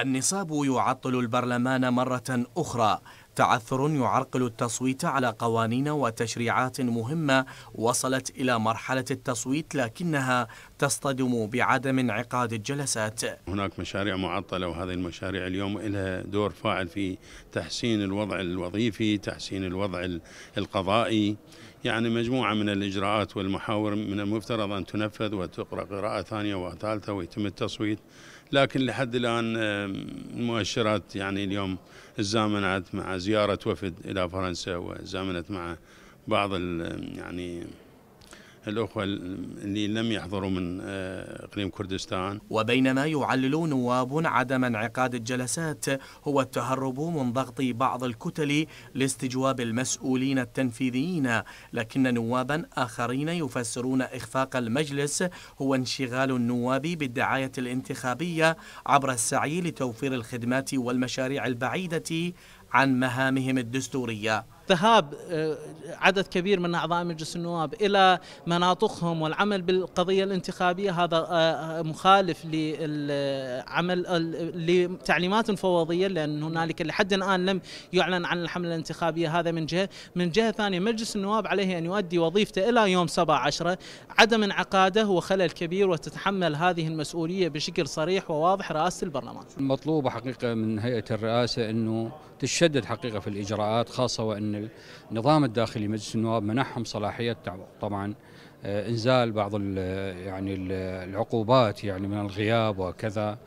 النصاب يعطل البرلمان مرة أخرى تعثر يعرقل التصويت على قوانين وتشريعات مهمة وصلت إلى مرحلة التصويت لكنها تصطدم بعدم انعقاد الجلسات هناك مشاريع معطلة وهذه المشاريع اليوم لها دور فاعل في تحسين الوضع الوظيفي تحسين الوضع القضائي يعني مجموعة من الإجراءات والمحاور من المفترض أن تنفذ وتقرأ قراءة ثانية وثالثة ويتم التصويت لكن لحد الآن المؤشرات يعني اليوم تزامنت مع زيارة وفد إلى فرنسا وزامنت مع بعض يعني الأخوة اللي لم يحضروا من آه، إقليم كردستان وبينما يعلل نواب عدم انعقاد الجلسات هو التهرب من ضغط بعض الكتل لاستجواب المسؤولين التنفيذيين لكن نوابا آخرين يفسرون إخفاق المجلس هو انشغال النواب بالدعاية الانتخابية عبر السعي لتوفير الخدمات والمشاريع البعيدة عن مهامهم الدستوريه ذهاب آه، عدد كبير من أعضاء مجلس النواب إلى مناطقهم والعمل بالقضية الانتخابية هذا آه، آه، مخالف للعمل لتعليمات فوضية لأن هنالك لحد الآن لم يعلن عن الحملة الانتخابية هذا من جهة من جهة ثانية مجلس النواب عليه أن يؤدي وظيفته إلى يوم 7 عدم انعقاده هو خلل كبير وتتحمل هذه المسؤولية بشكل صريح وواضح رئاسة البرلمان المطلوبة حقيقة من هيئة الرئاسة أنه تشدد حقيقة في الإجراءات خاصة وأن النظام الداخلي مجلس النواب منحهم صلاحيه طبعا آه، انزال بعض يعني العقوبات يعني من الغياب وكذا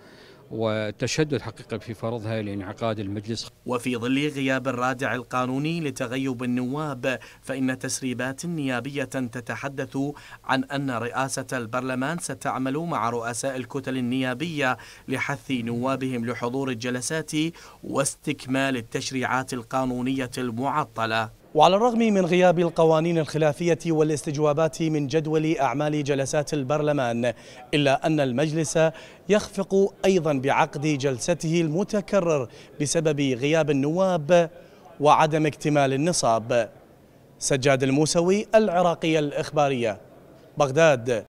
والتشدد حقيقة في فرضها لانعقاد المجلس وفي ظل غياب الرادع القانوني لتغيب النواب فإن تسريبات نيابية تتحدث عن أن رئاسة البرلمان ستعمل مع رؤساء الكتل النيابية لحث نوابهم لحضور الجلسات واستكمال التشريعات القانونية المعطلة وعلى الرغم من غياب القوانين الخلافية والاستجوابات من جدول أعمال جلسات البرلمان إلا أن المجلس يخفق أيضا بعقد جلسته المتكرر بسبب غياب النواب وعدم اكتمال النصاب سجاد الموسوي العراقية الإخبارية بغداد